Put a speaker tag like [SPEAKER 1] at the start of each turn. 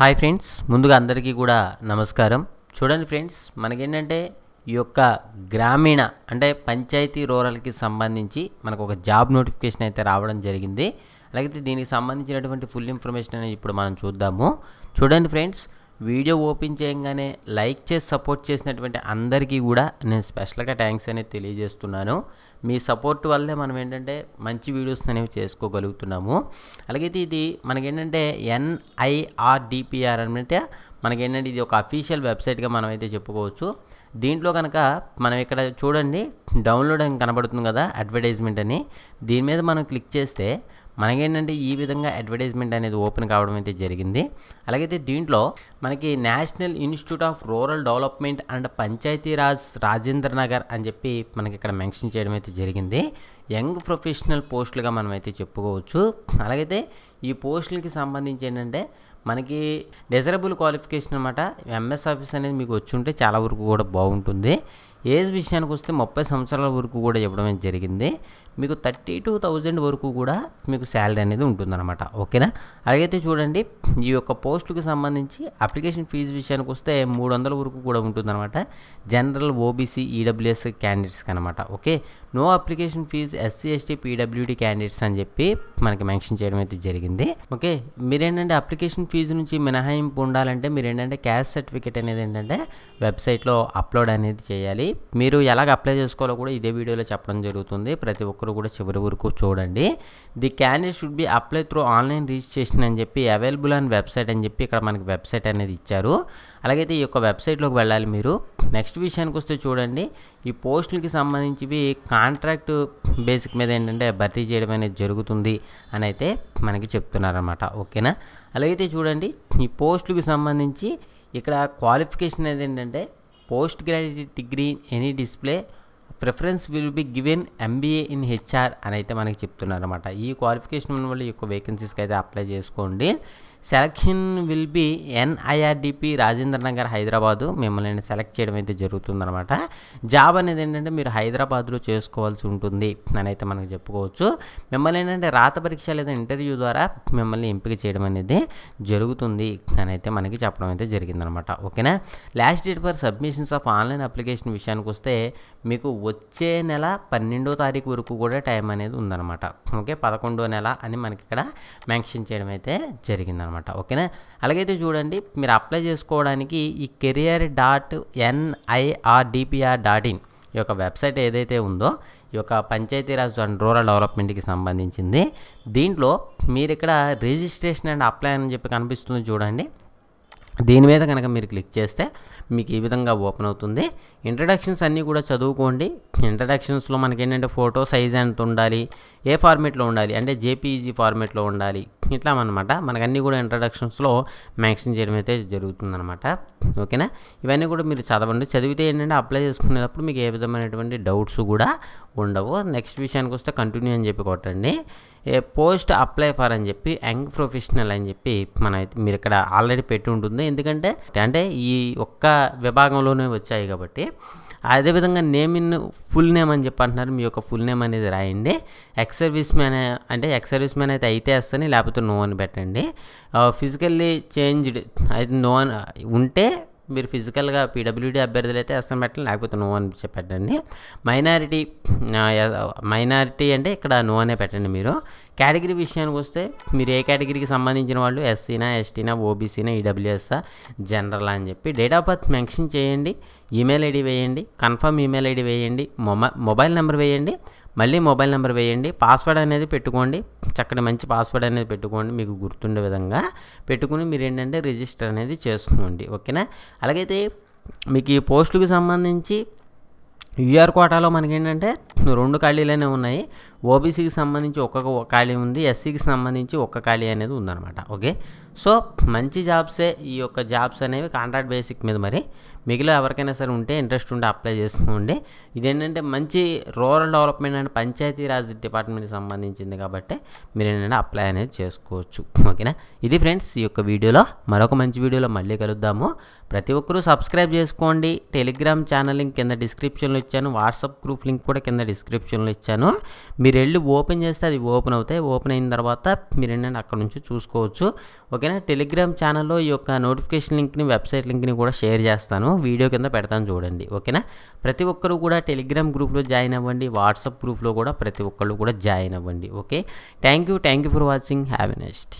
[SPEAKER 1] hi friends ముందుగా అందరికీ కూడా నమస్కారం చూడండి ఫ్రెండ్స్ మనకేంటంటే ఈ యొక్క గ్రామీణ అంటే పంచాయతీ రూరల్కి సంబంధించి మనకు ఒక జాబ్ నోటిఫికేషన్ అయితే రావడం జరిగింది అలాగైతే దీనికి సంబంధించినటువంటి ఫుల్ ఇన్ఫర్మేషన్ అనేది ఇప్పుడు మనం చూద్దాము చూడండి ఫ్రెండ్స్ వీడియో ఓపెన్ చేయగానే లైక్ చేసి సపోర్ట్ చేసినటువంటి అందరికీ కూడా నేను స్పెషల్గా థ్యాంక్స్ అనేది తెలియజేస్తున్నాను మీ సపోర్ట్ వల్లే మనం ఏంటంటే మంచి వీడియోస్ అనేవి చేసుకోగలుగుతున్నాము అలాగే ఇది మనకేంటంటే ఎన్ఐఆర్డిపిఆర్ అంటే మనకేంటంటే ఇది ఒక అఫీషియల్ వెబ్సైట్గా మనం అయితే చెప్పుకోవచ్చు దీంట్లో కనుక మనం ఇక్కడ చూడండి డౌన్లోడ్ అని కనబడుతుంది కదా అడ్వర్టైజ్మెంట్ అని దీని మీద మనం క్లిక్ చేస్తే మనకేంటంటే ఈ విధంగా అడ్వర్టైజ్మెంట్ అనేది ఓపెన్ కావడం అయితే జరిగింది అలాగైతే దీంట్లో మనకి national institute of rural development and Panchayati Raj Rajendra Nagar అని చెప్పి మనకి ఇక్కడ మెన్షన్ చేయడం అయితే జరిగింది యంగ్ ప్రొఫెషనల్ పోస్టులుగా మనం అయితే చెప్పుకోవచ్చు అలాగైతే ఈ పోస్టులకి సంబంధించి ఏంటంటే మనకి డెజరబుల్ క్వాలిఫికేషన్ అనమాట ఎంఎస్ ఆఫీస్ అనేది మీకు వచ్చి ఉంటే చాలా వరకు కూడా బాగుంటుంది ఏజ్ విషయానికి వస్తే ముప్పై సంవత్సరాల వరకు కూడా ఇవ్వడం జరిగింది మీకు థర్టీ టూ థౌజండ్ వరకు కూడా మీకు శాలరీ అనేది ఉంటుందన్నమాట ఓకేనా అలాగైతే చూడండి ఈ యొక్క పోస్టుకి సంబంధించి అప్లికేషన్ ఫీజు విషయానికి వస్తే మూడు వందల వరకు కూడా ఉంటుందన్నమాట జనరల్ ఓబీసీ ఈడబ్ల్యూఎస్ క్యాండిడేట్స్కి అనమాట okay no application fee SC ST PWD candidates అని చెప్పి మనకి మెన్షన్ చేయడం అయితే జరిగింది జరిగింది ఓకే మీరేంటంటే అప్లికేషన్ ఫీజు నుంచి మినహాయింపు ఉండాలంటే మీరు ఏంటంటే క్యాష్ సర్టిఫికేట్ అనేది ఏంటంటే వెబ్సైట్లో అప్లోడ్ అనేది చేయాలి మీరు ఎలాగ అప్లై చేసుకోవాలో కూడా ఇదే వీడియోలో చెప్పడం జరుగుతుంది ప్రతి ఒక్కరు కూడా చివరి వరకు చూడండి the candidate should be apply through online registration అని చెప్పి అవైలబుల్ అని వెబ్సైట్ అని చెప్పి ఇక్కడ మనకి వెబ్సైట్ అనేది ఇచ్చారు అలాగైతే ఈ యొక్క వెబ్సైట్లోకి వెళ్ళాలి మీరు నెక్స్ట్ విషయానికి వస్తే చూడండి ఈ పోస్టులకి సంబంధించివి కాంట్రాక్ట్ బేసిక్ మీద ఏంటంటే భర్తీ చేయడం అనేది జరుగుతుంది అని అయితే మనకి చెప్తుంది చెప్తున్నారనమాట ఓకేనా అలాగైతే చూడండి ఈ పోస్టులకు సంబంధించి ఇక్కడ క్వాలిఫికేషన్ అనేది ఏంటంటే post graduate degree any display preference will be given MBA in HR అని అయితే మనకి చెప్తున్నారు అనమాట ఈ క్వాలిఫికేషన్ ఉన్న వాళ్ళు ఎక్కువ వేకెన్సీస్కి అయితే అప్లై చేసుకోండి selection will be NIRDP Rajendra Nagar Hyderabad మిమ్మల్ని సెలెక్ట్ చేయడం అయితే జరుగుతుందనమాట జాబ్ అనేది ఏంటంటే మీరు హైదరాబాద్లో చేసుకోవాల్సి ఉంటుంది అని అయితే మనకు చెప్పుకోవచ్చు మిమ్మల్ని ఏంటంటే రాత పరీక్ష లేదా ఇంటర్వ్యూ ద్వారా మిమ్మల్ని ఎంపిక చేయడం అనేది జరుగుతుంది అని అయితే మనకి చెప్పడం అయితే జరిగిందనమాట ఓకేనా last date for submissions of online application విషయానికి వస్తే మీకు వచ్చే నెల పన్నెండో తారీఖు వరకు కూడా టైం అనేది ఉందన్నమాట ఓకే పదకొండో నెల అని మనకి ఇక్కడ మెన్షన్ చేయడం అయితే జరిగిందనమాట ఓకేనా అలాగైతే చూడండి మీరు అప్లై చేసుకోవడానికి ఈ career dot NIRDPR dot in ఈ యొక్క వెబ్సైట్ ఏదైతే ఉందో ఈ యొక్క పంచాయతీరాజ్ అండ్ రూరల్ డెవలప్మెంట్కి సంబంధించింది దీంట్లో మీరు ఇక్కడ రిజిస్ట్రేషన్ అండ్ అప్లై అని చెప్పి కనిపిస్తుంది చూడండి దీని మీద కనుక మీరు క్లిక్ చేస్తే మీకు ఈ విధంగా ఓపెన్ అవుతుంది ఇంట్రడక్షన్స్ అన్నీ కూడా చదువుకోండి ఇంట్రడక్షన్స్లో మనకి ఏంటంటే ఫోటో సైజ్ ఎంత ఉండాలి ఏ ఫార్మేట్లో ఉండాలి అంటే జేపీఈజీ ఫార్మేట్లో e ఉండాలి ఇట్లా అనమాట మనకు అన్నీ కూడా ఇంట్రడక్షన్స్లో మెన్షన్ చేయడం అయితే జరుగుతుందనమాట ఓకేనా ఇవన్నీ కూడా మీరు చదవండి చదివితే ఏంటంటే అప్లై చేసుకునేటప్పుడు మీకు ఏ విధమైనటువంటి డౌట్స్ కూడా ఉండవు నెక్స్ట్ విషయానికి వస్తే కంటిన్యూ అని చెప్పి కొట్టండి పోస్ట్ అప్లై ఫర్ అని చెప్పి యంగ్ ప్రొఫెషనల్ అని చెప్పి మన మీరు ఇక్కడ ఆల్రెడీ పెట్టి ఉంటుంది ఎందుకంటే అంటే ఈ ఒక్క విభాగంలోనే వచ్చాయి కాబట్టి అదేవిధంగా నేమ్ ఇన్ ఫుల్ నేమ్ అని చెప్పి అంటున్నారు మీ యొక్క ఫుల్ నేమ్ అనేది రాయండి ఎక్స్ సర్వీస్ మ్యాన్ అంటే ఎక్స్ సర్వీస్ మ్యాన్ అయితే అయితే వేస్తాను లేకపోతే నో అని పెట్టండి ఫిజికల్లీ uh, చేంజ్డ్ అయితే నో ఉంటే మీరు ఫిజికల్గా పీడబ్ల్యూడీ అభ్యర్థులు అయితే ఎస్ఎం పెట్టాలి లేకపోతే నో అని చెప్పండి మైనారిటీ మైనారిటీ అంటే ఇక్కడ నో అనే పెట్టండి మీరు కేటగిరీ విషయానికి వస్తే మీరు ఏ కేటగిరీకి సంబంధించిన వాళ్ళు ఎస్సీనా ఎస్టీనా ఓబీసీనా ఈడబ్ల్యూఎస్ఆ జనరల్ అని చెప్పి డేట్ ఆఫ్ బర్త్ మెన్షన్ చేయండి ఈమెయిల్ ఐడి వేయండి కన్ఫర్మ్ ఈమెయిల్ ఐడి వేయండి మొబైల్ నెంబర్ వేయండి మళ్ళీ మొబైల్ నెంబర్ వేయండి పాస్వర్డ్ అనేది పెట్టుకోండి చక్కటి మంచి పాస్వర్డ్ అనేది పెట్టుకోండి మీకు గుర్తుండే విధంగా పెట్టుకుని మీరు ఏంటంటే రిజిస్టర్ అనేది చేసుకోండి ఓకేనా అలాగైతే మీకు ఈ పోస్టులకు సంబంధించి యూఆర్ కోటాలో మనకేంటంటే రెండు ఖాళీలనే ఉన్నాయి ఓబీసీకి సంబంధించి ఒక్కొక్క ఖాళీ ఉంది ఎస్సీకి సంబంధించి ఒక్క ఖాళీ అనేది ఉందన్నమాట ఓకే సో మంచి జాబ్సే ఈ యొక్క జాబ్స్ అనేవి కాంట్రాక్ట్ బేసిక్ మీద మరి మిగిలిన ఎవరికైనా సరే ఉంటే ఇంట్రెస్ట్ ఉంటే అప్లై చేసుకోండి ఇదేంటంటే మంచి rural development and Panchayati Raj డిపార్ట్మెంట్కి సంబంధించింది కాబట్టి మీరు ఏంటంటే అప్లై అనేది చేసుకోవచ్చు ఓకేనా ఇది ఫ్రెండ్స్ ఈ యొక్క వీడియోలో మరొక మంచి వీడియోలో మళ్ళీ కలుద్దాము ప్రతి ఒక్కరూ సబ్స్క్రైబ్ చేసుకోండి టెలిగ్రామ్ ఛానల్ లింక్ కింద డిస్క్రిప్షన్లో ఇచ్చాను వాట్సాప్ గ్రూప్ లింక్ కూడా కింద డిస్క్రిప్షన్లో ఇచ్చాను మీ మీరు వెళ్ళి ఓపెన్ చేస్తే అది ఓపెన్ అవుతాయి ఓపెన్ అయిన తర్వాత మీరు ఏంటంటే అక్కడ నుంచి చూసుకోవచ్చు ఓకేనా టెలిగ్రామ్ ఛానల్లో ఈ యొక్క నోటిఫికేషన్ లింక్ని వెబ్సైట్ లింక్ని కూడా షేర్ చేస్తాను వీడియో కింద పెడతాను చూడండి ఓకేనా ప్రతి ఒక్కరు కూడా టెలిగ్రామ్ గ్రూప్లో జాయిన్ అవ్వండి వాట్సాప్ గ్రూప్లో కూడా ప్రతి ఒక్కళ్ళు కూడా జాయిన్ అవ్వండి okay thank you thank you for watching have a next